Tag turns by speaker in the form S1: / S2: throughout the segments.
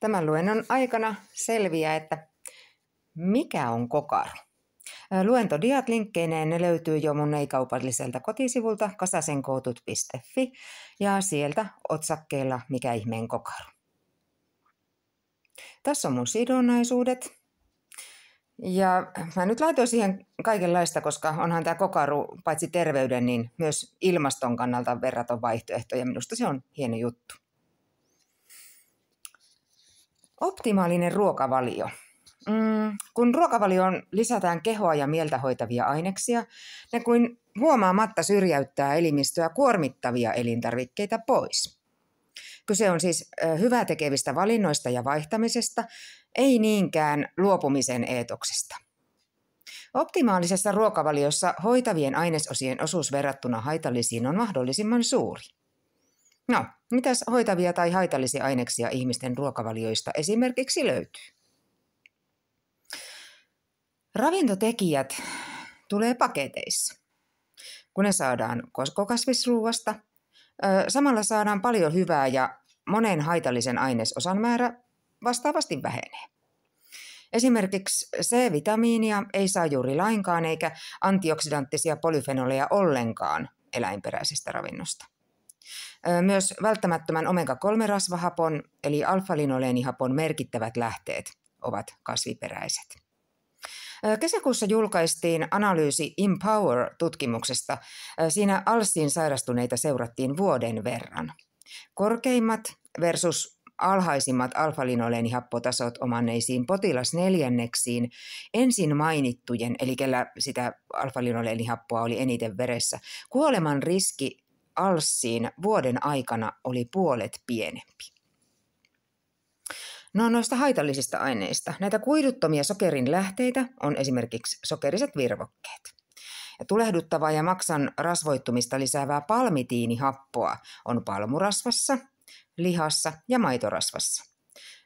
S1: Tämän luennon aikana selviää, että mikä on kokar. Luentodiat linkkeineen ne löytyy jo mun ei-kaupalliselta kotisivulta kasasenkoutut.fi ja sieltä otsakkeella Mikä ihmeen kokar. Tässä on mun sidonnaisuudet, ja mä nyt laitoin siihen kaikenlaista, koska onhan tämä kokaru paitsi terveyden, niin myös ilmaston kannalta verraton vaihtoehto ja minusta se on hieno juttu. Optimaalinen ruokavalio. Mm, kun ruokavalioon lisätään kehoa ja mieltä hoitavia aineksia, ne kuin huomaamatta syrjäyttää elimistöä kuormittavia elintarvikkeita pois. Kyse on siis hyvää tekevistä valinnoista ja vaihtamisesta, ei niinkään luopumisen eetoksesta. Optimaalisessa ruokavaliossa hoitavien ainesosien osuus verrattuna haitallisiin on mahdollisimman suuri. No, mitäs hoitavia tai haitallisia aineksia ihmisten ruokavalioista esimerkiksi löytyy? Ravintotekijät tulee paketeissa, kun ne saadaan koskokasvisruuasta. Samalla saadaan paljon hyvää ja monen haitallisen ainesosan määrä vastaavasti vähenee. Esimerkiksi C-vitamiinia ei saa juuri lainkaan eikä antioksidanttisia polyfenoleja ollenkaan eläinperäisestä ravinnosta. Myös välttämättömän omega-3-rasvahapon eli alfalinoleenihapon merkittävät lähteet ovat kasviperäiset. Kesäkuussa julkaistiin analyysi Empower-tutkimuksesta. Siinä alssiin sairastuneita seurattiin vuoden verran. Korkeimmat versus alhaisimmat alfalinoleenihappotasot omanneisiin potilasneljänneksiin ensin mainittujen, eli kellä sitä alfalinoleenihappoa oli eniten veressä, kuoleman riski alssiin vuoden aikana oli puolet pienempi. No noista haitallisista aineista. Näitä kuiduttomia sokerin lähteitä on esimerkiksi sokeriset virvokkeet. Ja tulehduttavaa ja maksan rasvoittumista lisäävää palmitiinihappoa on palmurasvassa, lihassa ja maitorasvassa.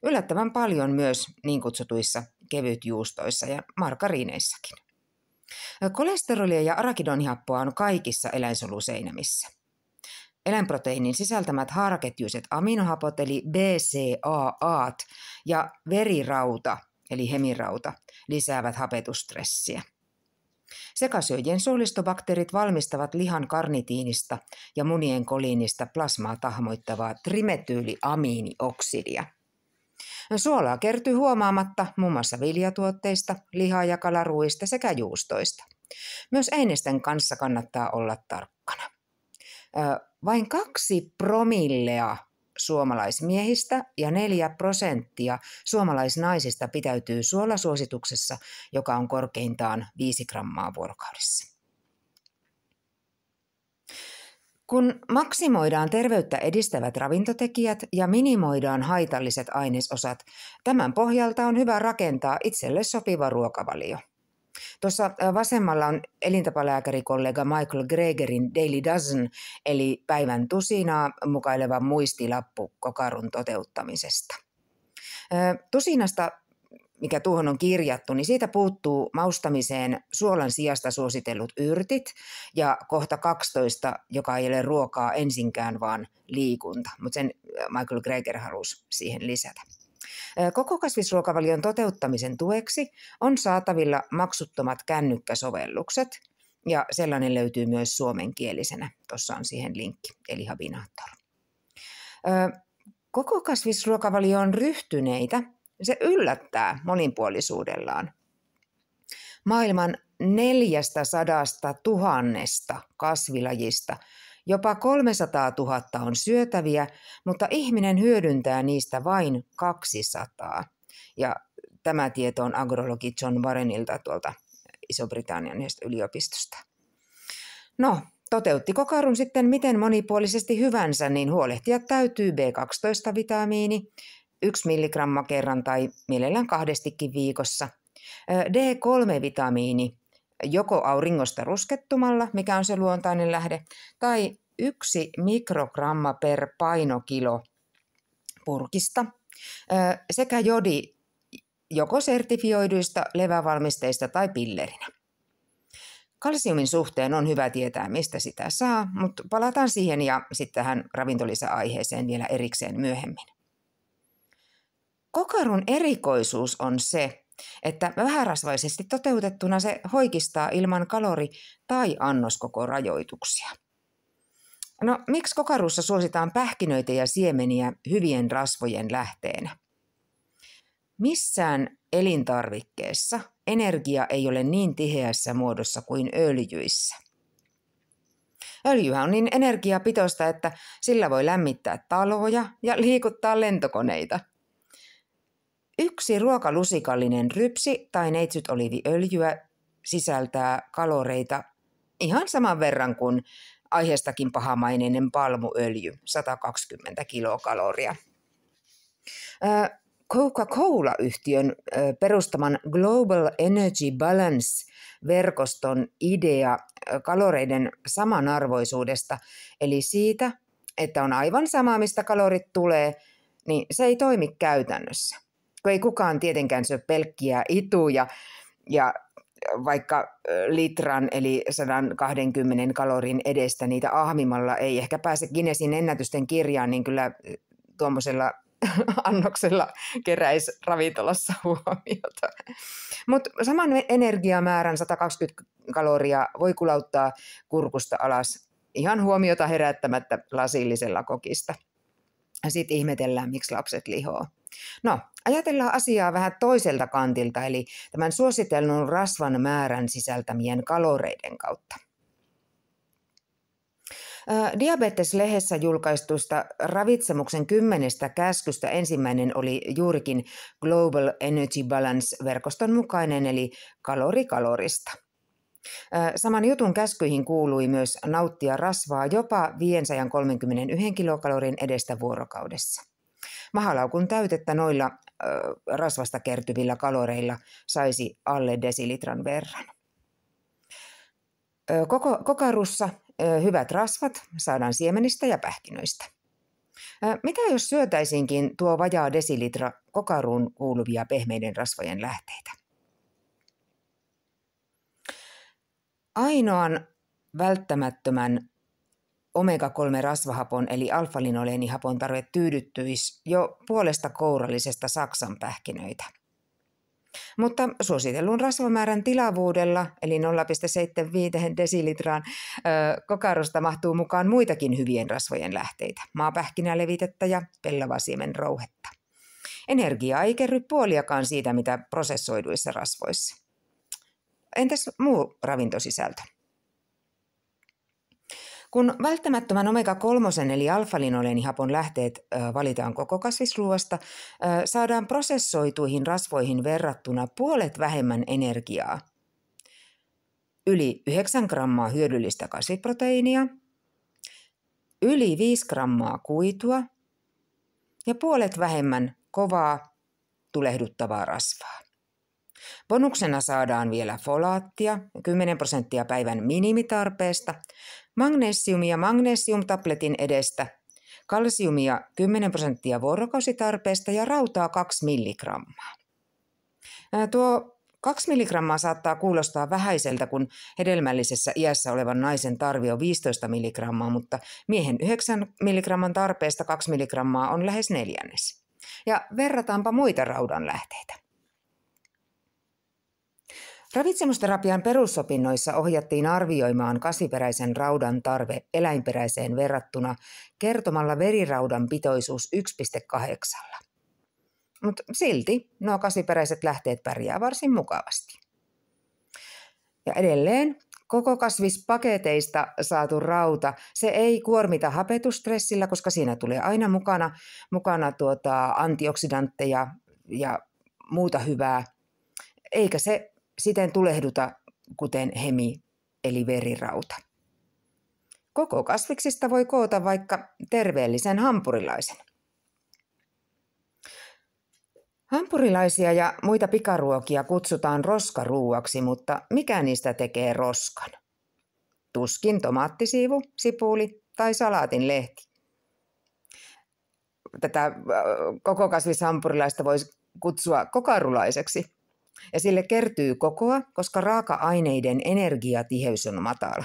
S1: Yllättävän paljon myös niin kutsutuissa kevytjuustoissa ja margariineissakin. Kolesterolia ja arakidonihappoa on kaikissa eläinsoluseinämissä eläinproteiinin sisältämät haaraketjuiset aminohapot eli BCAAt ja verirauta eli hemirauta lisäävät hapetustressiä. Sekasyöjien suolistobakteerit valmistavat lihan karnitiinista ja munien koliinista plasmaa tahmoittavaa trimetyyliamiinioksidia. Suolaa kertyy huomaamatta muun mm. muassa viljatuotteista, liha- ja kalaruista sekä juustoista. Myös einesten kanssa kannattaa olla tarkkana vain kaksi promillea suomalaismiehistä ja neljä prosenttia suomalaisnaisista pitäytyy suolasuosituksessa, joka on korkeintaan 5 grammaa vuorokaudessa. Kun maksimoidaan terveyttä edistävät ravintotekijät ja minimoidaan haitalliset ainesosat, tämän pohjalta on hyvä rakentaa itselle sopiva ruokavalio – Tuossa vasemmalla on elintapalääkärikollega Michael Gregerin Daily Dozen, eli päivän tusinaa mukaileva muistilappu kokarun toteuttamisesta. Tusinasta mikä tuohon on kirjattu, niin siitä puuttuu maustamiseen suolan sijasta suositellut yrtit ja kohta 12, joka ei ole ruokaa ensinkään, vaan liikunta. Mutta sen Michael Greger halusi siihen lisätä kasvisruokavalion toteuttamisen tueksi on saatavilla maksuttomat kännykkäsovellukset, ja sellainen löytyy myös suomenkielisenä. Tuossa on siihen linkki, eli Habinator. Koko on ryhtyneitä se yllättää monipuolisuudellaan. Maailman 400 tuhannesta kasvilajista – Jopa 300 000 on syötäviä, mutta ihminen hyödyntää niistä vain 200. Ja tämä tieto on agrologi John Warrenilta tuolta Iso-Britannian yliopistosta. No, toteuttiko karun sitten miten monipuolisesti hyvänsä, niin huolehtia täytyy B12-vitamiini, 1 milligramma kerran tai mielellään kahdestikin viikossa. D3-vitamiini joko auringosta ruskettumalla, mikä on se luontainen lähde, tai yksi mikrogramma per painokilo purkista, sekä jodi joko sertifioiduista levävalmisteista tai pillerinä. Kalsiumin suhteen on hyvä tietää, mistä sitä saa, mutta palataan siihen ja sitten tähän ravintolisäaiheeseen vielä erikseen myöhemmin. Kokarun erikoisuus on se, että vähärasvaisesti toteutettuna se hoikistaa ilman kalori- tai annoskoko No, miksi kokarussa suositaan pähkinöitä ja siemeniä hyvien rasvojen lähteenä? Missään elintarvikkeessa energia ei ole niin tiheässä muodossa kuin öljyissä. Öljyhän on niin energiapitoista, että sillä voi lämmittää taloja ja liikuttaa lentokoneita – Yksi ruokalusikallinen rypsi tai neitsytoliiviöljyä sisältää kaloreita ihan saman verran kuin aiheestakin pahamaineinen palmuöljy, 120 kilokaloria. Coca-Cola-yhtiön perustaman Global Energy Balance-verkoston idea kaloreiden samanarvoisuudesta, eli siitä, että on aivan sama, mistä kalorit tulee, niin se ei toimi käytännössä kun ei kukaan tietenkään syö pelkkiä ituja ja vaikka litran eli 120 kalorin edestä niitä ahmimalla ei ehkä pääse Guinnessin ennätysten kirjaan, niin kyllä tuommoisella annoksella keräisi ravintolassa huomiota. Mutta saman energiamäärän 120 kaloria voi kulauttaa kurkusta alas ihan huomiota herättämättä lasillisella kokista. Sitten ihmetellään, miksi lapset lihoo. No, ajatellaan asiaa vähän toiselta kantilta, eli tämän suositellun rasvan määrän sisältämien kaloreiden kautta. Diabeteslehdessä julkaistusta ravitsemuksen kymmenestä käskystä ensimmäinen oli juurikin Global Energy Balance-verkoston mukainen, eli kalori kalorista. Saman jutun käskyihin kuului myös nauttia rasvaa jopa 531 kilokalorin edestä vuorokaudessa. Mahalaukun täytettä noilla ö, rasvasta kertyvillä kaloreilla saisi alle desilitran verran. Ö, koko, kokarussa ö, hyvät rasvat saadaan siemenistä ja pähkinöistä. Mitä jos syötäisinkin tuo vajaa desilitra kokaruun kuuluvia pehmeiden rasvojen lähteitä? Ainoan välttämättömän omega-3 rasvahapon eli alfalinoleenihapon tarve tyydyttyisi jo puolesta kourallisesta saksan pähkinöitä. Mutta suositellun rasvamäärän tilavuudella, eli 0,75 desilitraan, kokarosta mahtuu mukaan muitakin hyvien rasvojen lähteitä, maapähkinälevitettä ja pellavasiemen rouhetta. Energiaa ei kerry puoliakaan siitä, mitä prosessoiduissa rasvoissa. Entäs muu ravintosisältö? Kun välttämättömän omega-3 eli alfa-linoleenihapon lähteet valitaan koko kasvisruoasta, saadaan prosessoituihin rasvoihin verrattuna puolet vähemmän energiaa. Yli 9 grammaa hyödyllistä kasviproteiinia, yli 5 grammaa kuitua ja puolet vähemmän kovaa tulehduttavaa rasvaa. Bonuksena saadaan vielä folaattia, 10 prosenttia päivän minimitarpeesta, magnesiumia magnesiumtabletin edestä, kalsiumia 10 prosenttia vuorokausitarpeesta ja rautaa 2 milligrammaa. Tuo 2 milligrammaa saattaa kuulostaa vähäiseltä, kun hedelmällisessä iässä olevan naisen tarvi on 15 milligrammaa, mutta miehen 9 milligramman tarpeesta 2 milligrammaa on lähes neljännes. Ja verrataanpa muita raudan lähteitä. Ravitsemusterapian perusopinnoissa ohjattiin arvioimaan kasiperäisen raudan tarve eläinperäiseen verrattuna kertomalla veriraudan pitoisuus 1,8. Mutta silti nuo kasiperäiset lähteet pärjää varsin mukavasti. Ja edelleen koko kasvispaketeista saatu rauta, se ei kuormita hapetustressillä, koska siinä tulee aina mukana, mukana tuota antioksidantteja ja muuta hyvää, eikä se siten tulehduta kuten hemi eli verirauta. Koko kasviksista voi koota vaikka terveellisen hampurilaisen. Hampurilaisia ja muita pikaruokia kutsutaan roskaruuaksi, mutta mikä niistä tekee roskan? Tuskin tomaattisiivu, sipuli tai salaatin lehti. Tätä äh, koko kasvishampurilaista voisi kutsua kokarulaiseksi, ja sille kertyy kokoa, koska raaka-aineiden energiatiheys on matala.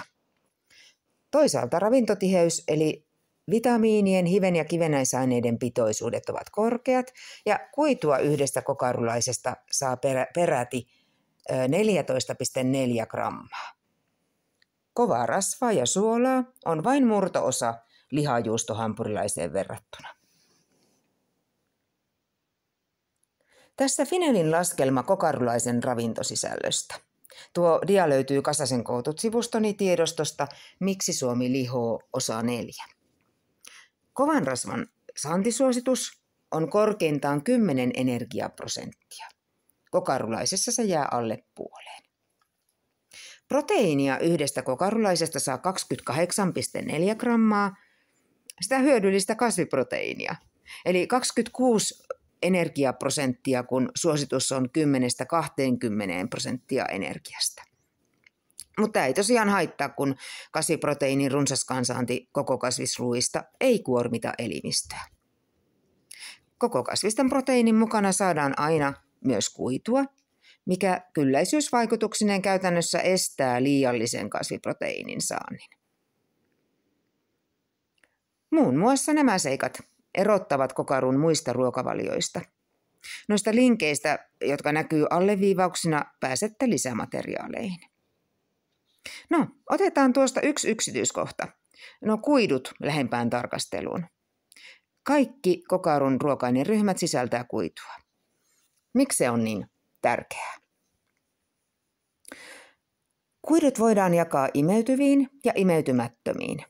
S1: Toisaalta ravintotiheys eli vitamiinien, hiven ja kivenäisaineiden pitoisuudet ovat korkeat ja kuitua yhdestä kokarulaisesta saa perä, peräti 14,4 grammaa. Kovaa rasvaa ja suolaa on vain murtoosa lihajuustohampurilaiseen verrattuna. Tässä Finelin laskelma kokarulaisen ravintosisällöstä. Tuo dia löytyy Kasasen kootut sivustoni tiedostosta Miksi Suomi lihoo osa 4. Kovan rasvan saantisuositus on korkeintaan 10 energiaprosenttia. Kokarulaisessa se jää alle puoleen. Proteiinia yhdestä kokarulaisesta saa 28,4 grammaa, sitä hyödyllistä kasviproteiinia, eli 26 energiaprosenttia, kun suositus on 10-20 prosenttia energiasta. Mutta ei tosiaan haittaa, kun kasviproteiinin runsas kansaanti koko kasvisruuista ei kuormita elimistöä. Koko kasvisten proteiinin mukana saadaan aina myös kuitua, mikä kylläisyysvaikutuksineen käytännössä estää liiallisen kasviproteiinin saannin. Muun muassa nämä seikat erottavat kokarun muista ruokavalioista. Noista linkeistä, jotka näkyy alleviivauksina, pääsette lisämateriaaleihin. No, otetaan tuosta yksi yksityiskohta. No kuidut lähempään tarkasteluun. Kaikki kokarun ruokainen ryhmät sisältää kuitua. Miksi se on niin tärkeää? Kuidut voidaan jakaa imeytyviin ja imeytymättömiin –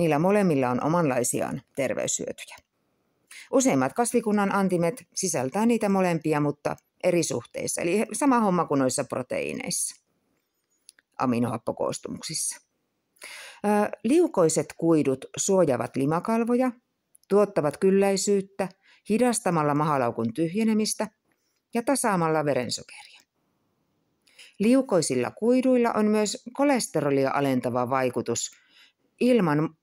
S1: Niillä molemmilla on omanlaisiaan terveyshyötyjä. Useimmat kasvikunnan antimet sisältää niitä molempia, mutta eri suhteissa, eli sama homma kuin noissa proteiineissa, aminohappokoostumuksissa. Liukoiset kuidut suojavat limakalvoja, tuottavat kylläisyyttä hidastamalla mahalaukun tyhjenemistä ja tasaamalla verensokeria. Liukoisilla kuiduilla on myös kolesterolia alentava vaikutus ilman,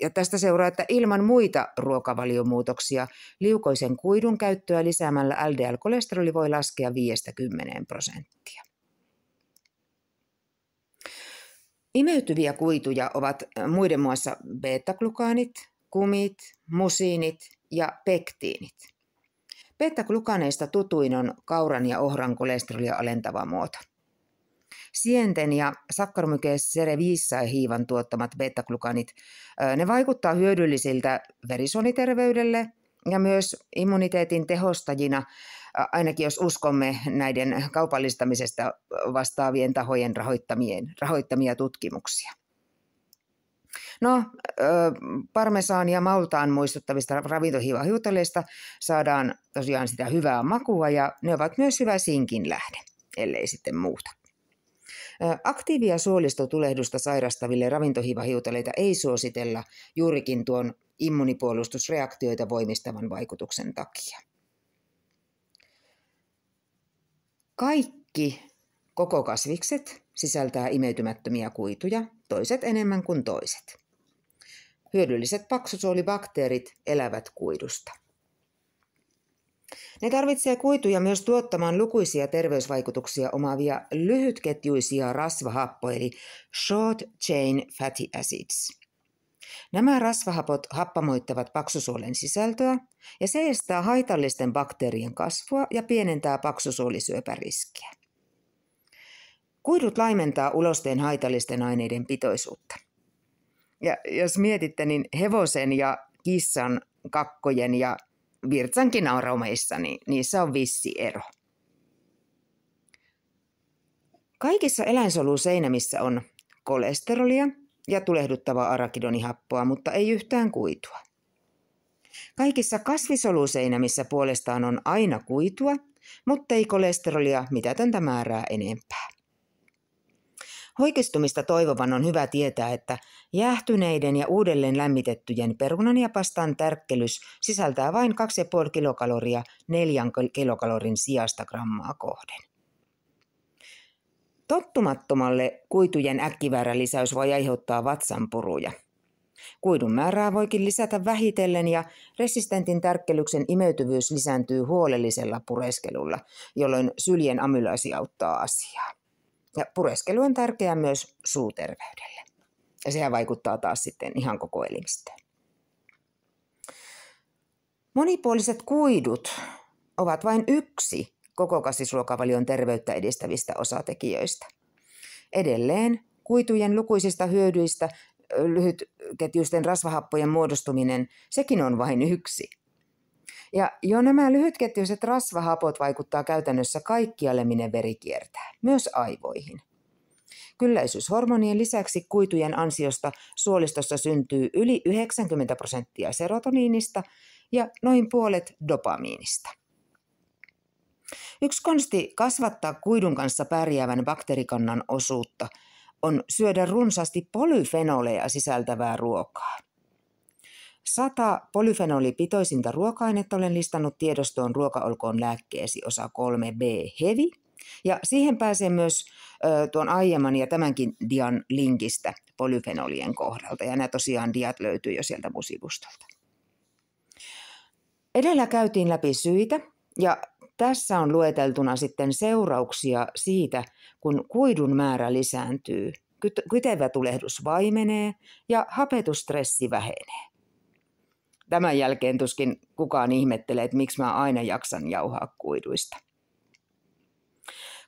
S1: ja tästä seuraa, että ilman muita ruokavaliomuutoksia liukoisen kuidun käyttöä lisäämällä LDL-kolesteroli voi laskea 5-10 prosenttia. Imeytyviä kuituja ovat muiden muassa beta-glukaanit, kumit, musiinit ja pektiinit. Beta-glukaaneista tutuin on kauran ja ohran kolesterolia alentava muoto – Sienten ja Saccharomyces cerevisiae hiivan tuottamat beta-glukanit, ne vaikuttaa hyödyllisiltä verisoniterveydelle ja myös immuniteetin tehostajina, ainakin jos uskomme näiden kaupallistamisesta vastaavien tahojen rahoittamien, rahoittamia tutkimuksia. No, parmesaan ja maltaan muistuttavista ravintohiivahiutaleista saadaan tosiaan sitä hyvää makua ja ne ovat myös hyvä sinkin lähde, ellei sitten muuta. Aktiivia suolistotulehdusta sairastaville ravintohiivahiutaleita ei suositella juurikin tuon immunipuolustusreaktioita voimistavan vaikutuksen takia. Kaikki koko kasvikset sisältää imeytymättömiä kuituja, toiset enemmän kuin toiset. Hyödylliset paksusuolibakteerit elävät kuidusta. Ne tarvitsee kuituja myös tuottamaan lukuisia terveysvaikutuksia omaavia lyhytketjuisia rasvahappoja eli short chain fatty acids. Nämä rasvahapot happamoittavat paksusuolen sisältöä ja se estää haitallisten bakteerien kasvua ja pienentää paksusuolisyöpäriskiä. Kuidut laimentaa ulosteen haitallisten aineiden pitoisuutta. Ja jos mietitte, niin hevosen ja kissan kakkojen ja Virtsankin nauromeissa, niin niissä on vissi ero. Kaikissa eläinsoluseinämissä on kolesterolia ja tulehduttavaa arakidonihappoa, mutta ei yhtään kuitua. Kaikissa kasvisoluseinämissä puolestaan on aina kuitua, mutta ei kolesterolia mitätöntä määrää enempää. Hoikistumista toivovan on hyvä tietää, että jäähtyneiden ja uudelleen lämmitettyjen perunan ja pastan tärkkelys sisältää vain 2,5 kilokaloria 4 kilokalorin sijasta grammaa kohden. Tottumattomalle kuitujen äkkiväärä lisäys voi aiheuttaa vatsanpuruja. Kuidun määrää voikin lisätä vähitellen ja resistentin tärkkelyksen imeytyvyys lisääntyy huolellisella pureskelulla, jolloin syljen amylaasi auttaa asiaa. Ja pureskelu on tärkeää myös suuterveydelle. Ja sehän vaikuttaa taas sitten ihan koko elimistöön. Monipuoliset kuidut ovat vain yksi koko kasvisruokavalion terveyttä edistävistä osatekijöistä. Edelleen kuitujen lukuisista hyödyistä lyhytketjuisten rasvahappojen muodostuminen, sekin on vain yksi – ja jo nämä lyhytketjuiset rasvahapot vaikuttaa käytännössä kaikkialle, minne veri kiertää, myös aivoihin. Kylläisyyshormonien lisäksi kuitujen ansiosta suolistossa syntyy yli 90 prosenttia serotoniinista ja noin puolet dopamiinista. Yksi konsti kasvattaa kuidun kanssa pärjäävän bakteerikannan osuutta on syödä runsaasti polyfenoleja sisältävää ruokaa – Sata polyfenolipitoisinta ruoka-ainetta olen listannut tiedostoon ruokaolkoon lääkkeesi osa 3b hevi. Ja siihen pääsee myös ö, tuon aiemman ja tämänkin dian linkistä polyfenolien kohdalta. Ja nämä tosiaan diat löytyy jo sieltä musivustolta. Edellä käytiin läpi syitä ja tässä on lueteltuna sitten seurauksia siitä, kun kuidun määrä lisääntyy, kytevä tulehdus vaimenee ja hapetustressi vähenee tämän jälkeen tuskin kukaan ihmettelee, että miksi mä aina jaksan jauhaa kuiduista.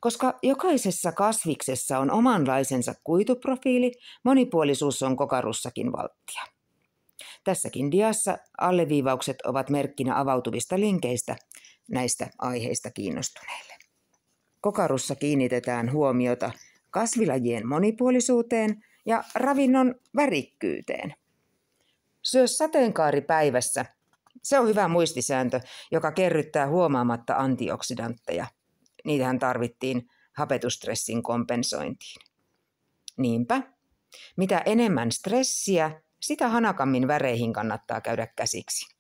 S1: Koska jokaisessa kasviksessa on omanlaisensa kuituprofiili, monipuolisuus on kokarussakin valttia. Tässäkin diassa alleviivaukset ovat merkkinä avautuvista linkeistä näistä aiheista kiinnostuneille. Kokarussa kiinnitetään huomiota kasvilajien monipuolisuuteen ja ravinnon värikkyyteen – Syö päivässä Se on hyvä muistisääntö, joka kerryttää huomaamatta antioksidantteja. Niitähän tarvittiin hapetustressin kompensointiin. Niinpä, mitä enemmän stressiä, sitä hanakammin väreihin kannattaa käydä käsiksi.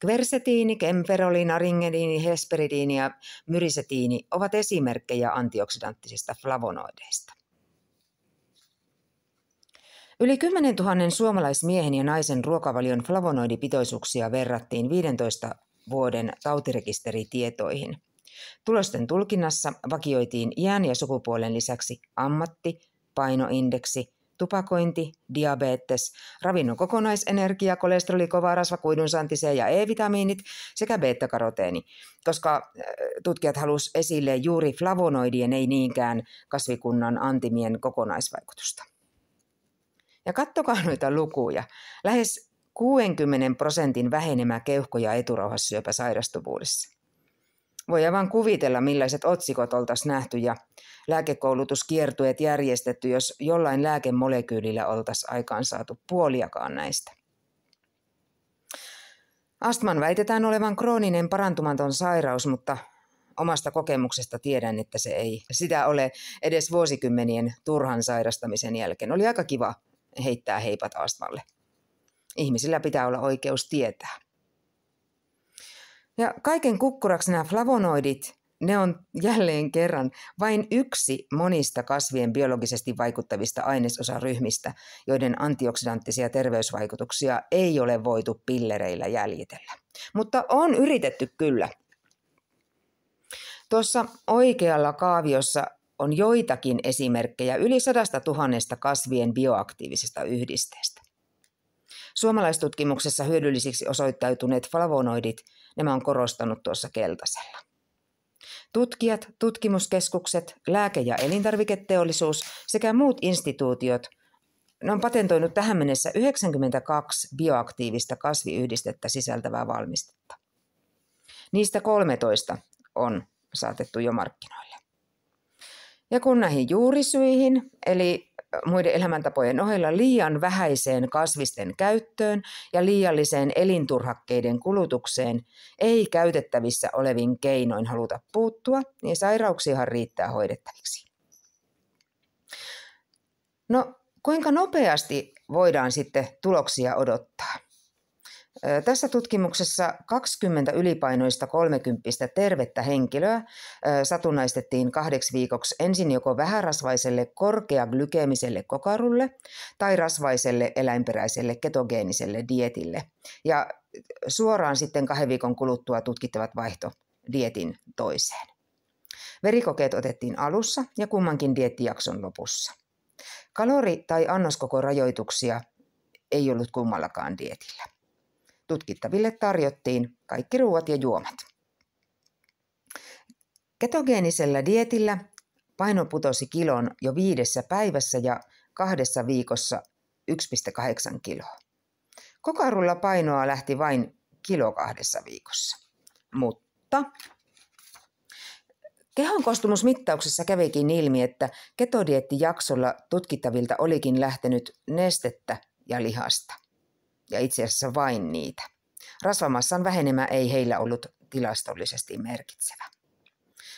S1: Kversetiini, kemferoli, naringediini, hesperidiini ja myrisetiini ovat esimerkkejä antioksidanttisista flavonoideista. Yli 10 000 suomalaismiehen ja naisen ruokavalion flavonoidipitoisuuksia verrattiin 15 vuoden tautirekisteritietoihin. Tulosten tulkinnassa vakioitiin iän ja sukupuolen lisäksi ammatti, painoindeksi, tupakointi, diabetes, ravinnon kokonaisenergia, kolesteroli, kova rasva, kuidunsaanti C ja E-vitamiinit sekä beta-karoteeni, koska äh, tutkijat halusivat esille juuri flavonoidien, ei niinkään kasvikunnan antimien kokonaisvaikutusta. Ja kattokaa noita lukuja. Lähes 60 prosentin vähenemä keuhkoja eturauhassyöpä sairastuvuudessa. Voi vaan kuvitella, millaiset otsikot oltaisiin nähty ja lääkekoulutuskiertueet järjestetty, jos jollain lääkemolekyylillä oltaisiin aikaan saatu puoliakaan näistä. Astman väitetään olevan krooninen parantumaton sairaus, mutta omasta kokemuksesta tiedän, että se ei sitä ole edes vuosikymmenien turhan sairastamisen jälkeen. Oli aika kiva heittää heipat astmalle. Ihmisillä pitää olla oikeus tietää. Ja kaiken kukkuraksi nämä flavonoidit, ne on jälleen kerran vain yksi monista kasvien biologisesti vaikuttavista ainesosaryhmistä, joiden antioksidanttisia terveysvaikutuksia ei ole voitu pillereillä jäljitellä. Mutta on yritetty kyllä. Tuossa oikealla kaaviossa on joitakin esimerkkejä yli sadasta tuhannesta kasvien bioaktiivisesta yhdisteestä. Suomalaistutkimuksessa hyödyllisiksi osoittautuneet flavonoidit, nämä on korostanut tuossa keltaisella. Tutkijat, tutkimuskeskukset, lääke- ja elintarviketeollisuus sekä muut instituutiot ne on patentoinut tähän mennessä 92 bioaktiivista kasviyhdistettä sisältävää valmistetta. Niistä 13 on saatettu jo markkinoille. Ja kun näihin juurisyihin, eli muiden elämäntapojen ohella liian vähäiseen kasvisten käyttöön ja liialliseen elinturhakkeiden kulutukseen ei käytettävissä olevin keinoin haluta puuttua, niin sairauksiahan riittää hoidettaviksi. No, kuinka nopeasti voidaan sitten tuloksia odottaa? Tässä tutkimuksessa 20 ylipainoista 30 tervettä henkilöä satunnaistettiin kahdeksi viikoksi ensin joko vähärasvaiselle korkeaglykeemiselle kokarulle tai rasvaiselle eläinperäiselle ketogeeniselle dietille. Ja suoraan sitten kahden viikon kuluttua tutkittavat vaihto dietin toiseen. Verikokeet otettiin alussa ja kummankin diettijakson lopussa. Kalori- tai annoskokorajoituksia rajoituksia ei ollut kummallakaan dietillä. Tutkittaville tarjottiin kaikki ruuat ja juomat. Ketogeenisellä dietillä paino putosi kilon jo viidessä päivässä ja kahdessa viikossa 1,8 kiloa. Kokarulla painoa lähti vain kilo kahdessa viikossa. Mutta Kehon kostumusmittauksessa kävikin ilmi, että ketodiettijaksolla tutkittavilta olikin lähtenyt nestettä ja lihasta ja itse asiassa vain niitä. Rasvamassan vähenemä ei heillä ollut tilastollisesti merkitsevä.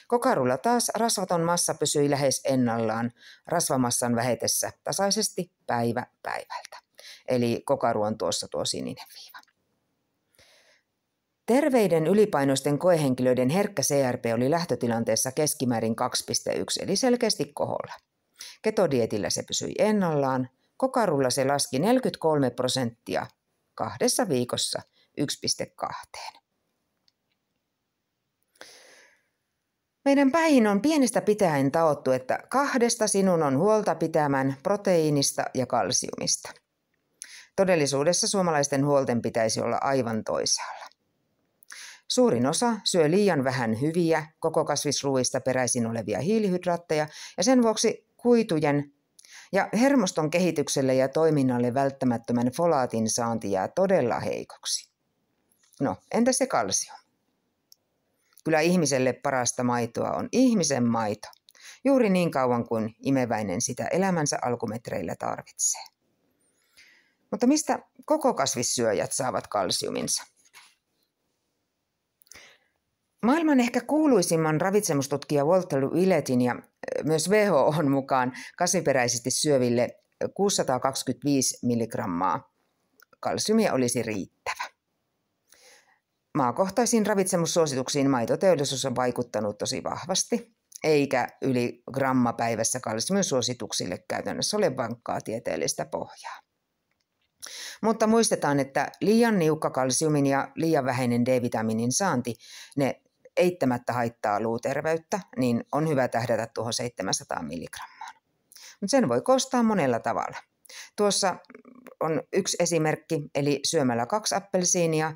S1: Kokarulla taas rasvaton massa pysyi lähes ennallaan rasvamassan vähetessä tasaisesti päivä päivältä. Eli kokaru on tuossa tuo sininen viiva. Terveiden ylipainoisten koehenkilöiden herkkä CRP oli lähtötilanteessa keskimäärin 2,1 eli selkeästi koholla. Ketodietillä se pysyi ennallaan, kokarulla se laski 43 prosenttia kahdessa viikossa 1,2. Meidän päihin on pienestä pitäen taottu, että kahdesta sinun on huolta pitämään proteiinista ja kalsiumista. Todellisuudessa suomalaisten huolten pitäisi olla aivan toisaalla. Suurin osa syö liian vähän hyviä, koko kasvisluista peräisin olevia hiilihydraatteja ja sen vuoksi kuitujen ja hermoston kehitykselle ja toiminnalle välttämättömän folaatin saanti jää todella heikoksi. No, entä se kalsium? Kyllä ihmiselle parasta maitoa on ihmisen maito, juuri niin kauan kuin imeväinen sitä elämänsä alkumetreillä tarvitsee. Mutta mistä koko kasvissyöjät saavat kalsiuminsa? Maailman ehkä kuuluisimman ravitsemustutkija Walter Willetin ja myös WHO on mukaan kasviperäisesti syöville 625 milligrammaa kalsiumia olisi riittävä. Maakohtaisiin ravitsemussuosituksiin maitoteollisuus on vaikuttanut tosi vahvasti, eikä yli gramma päivässä kalsiumin suosituksille käytännössä ole vankkaa tieteellistä pohjaa. Mutta muistetaan, että liian niukka kalsiumin ja liian vähäinen D-vitamiinin saanti, ne eittämättä haittaa luuterveyttä, niin on hyvä tähdätä tuohon 700 milligrammaan. Mutta sen voi kostaa monella tavalla. Tuossa on yksi esimerkki, eli syömällä kaksi appelsiinia,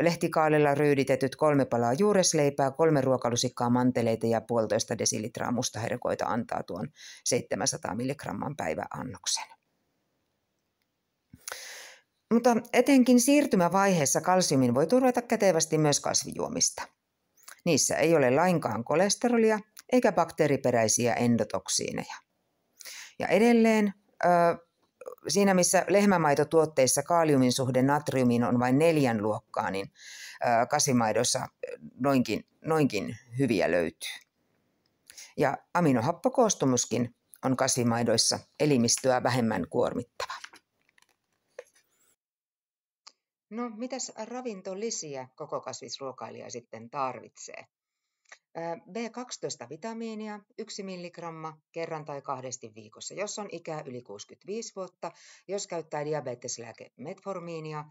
S1: lehtikaalilla ryyditetyt kolme palaa juuresleipää, kolme ruokalusikkaa manteleita ja puolitoista desilitraa mustaherkoita antaa tuon 700 milligramman päiväannoksen. Mutta etenkin siirtymävaiheessa kalsiumin voi turvata kätevästi myös kasvijuomista. Niissä ei ole lainkaan kolesterolia eikä bakteeriperäisiä endotoksiineja. Ja edelleen siinä missä lehmämaitotuotteissa kaaliumin suhde natriumiin on vain neljän luokkaa, niin kasimaidossa noinkin, noinkin hyviä löytyy. Ja aminohappokoostumuskin on kasimaidoissa elimistöä vähemmän kuormittava. No, mitäs ravintolisiä koko kasvisruokailija sitten tarvitsee? B12-vitamiinia 1 milligramma kerran tai kahdesti viikossa, jos on ikää yli 65 vuotta, jos käyttää diabeteslääke metformiinia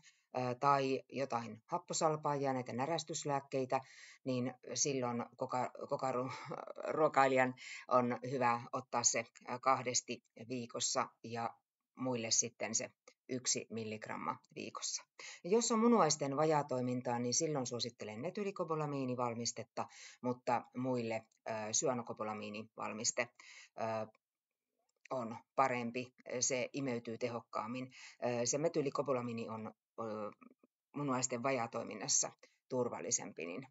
S1: tai jotain happosalpaa ja näitä närästyslääkkeitä, niin silloin koko koka ruokailijan on hyvä ottaa se kahdesti viikossa ja muille sitten se yksi milligramma viikossa. Ja jos on munuaisten vajaatoimintaa, niin silloin suosittelen netylikobulamiinivalmistetta, mutta muille syönokobulamiinivalmiste on parempi, se imeytyy tehokkaammin. Se metylikobulamiini on munuaisten vajaatoiminnassa turvallisempi, niin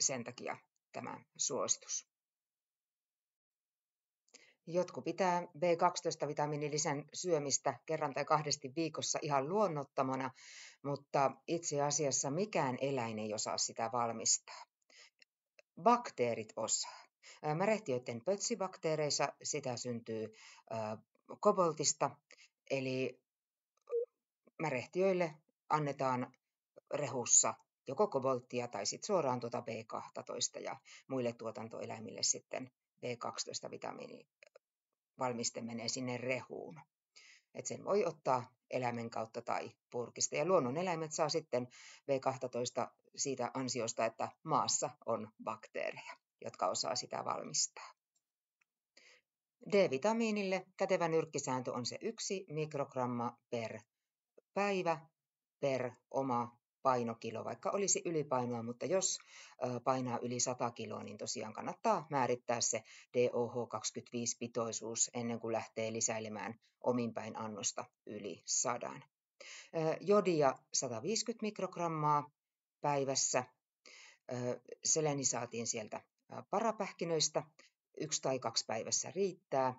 S1: sen takia tämä suositus. Jotkut pitää B12-vitamiinilisän syömistä kerran tai kahdesti viikossa ihan luonnottamana, mutta itse asiassa mikään eläin ei osaa sitä valmistaa. Bakteerit osaa. Märehtiöiden pötsibakteereissa sitä syntyy koboltista, eli märehtiöille annetaan rehussa joko kobolttia tai sitten suoraan tuota B12 ja muille tuotantoeläimille sitten B12-vitamiinia valmiste menee sinne rehuun. Et sen voi ottaa eläimen kautta tai purkista. Ja luonnoneläimet saa sitten V12 siitä ansiosta, että maassa on bakteereja, jotka osaa sitä valmistaa. D-vitamiinille kätevä nyrkkisääntö on se yksi mikrogramma per päivä per oma painokilo, vaikka olisi ylipainoa, mutta jos painaa yli 100 kiloa, niin tosiaan kannattaa määrittää se DOH25-pitoisuus ennen kuin lähtee lisäilemään ominpäin annosta yli 100. Jodia 150 mikrogrammaa päivässä. Seleni saatiin sieltä parapähkinöistä. Yksi tai kaksi päivässä riittää.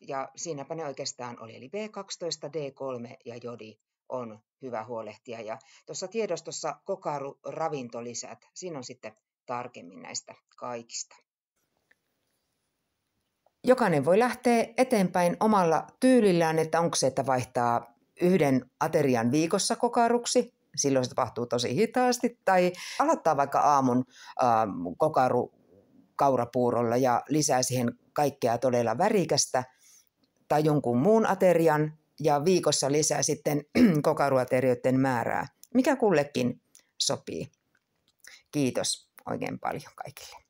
S1: Ja siinäpä ne oikeastaan oli, eli B12, D3 ja jodi on hyvä huolehtia. Ja tuossa tiedostossa kokaru ravintolisät, siinä on sitten tarkemmin näistä kaikista. Jokainen voi lähteä eteenpäin omalla tyylillään, että onko se, että vaihtaa yhden aterian viikossa kokaruksi, silloin se tapahtuu tosi hitaasti, tai aloittaa vaikka aamun äh, kokaru kaurapuurolla ja lisää siihen kaikkea todella värikästä, tai jonkun muun aterian, ja viikossa lisää sitten kokaruoterioiden määrää, mikä kullekin sopii. Kiitos oikein paljon kaikille.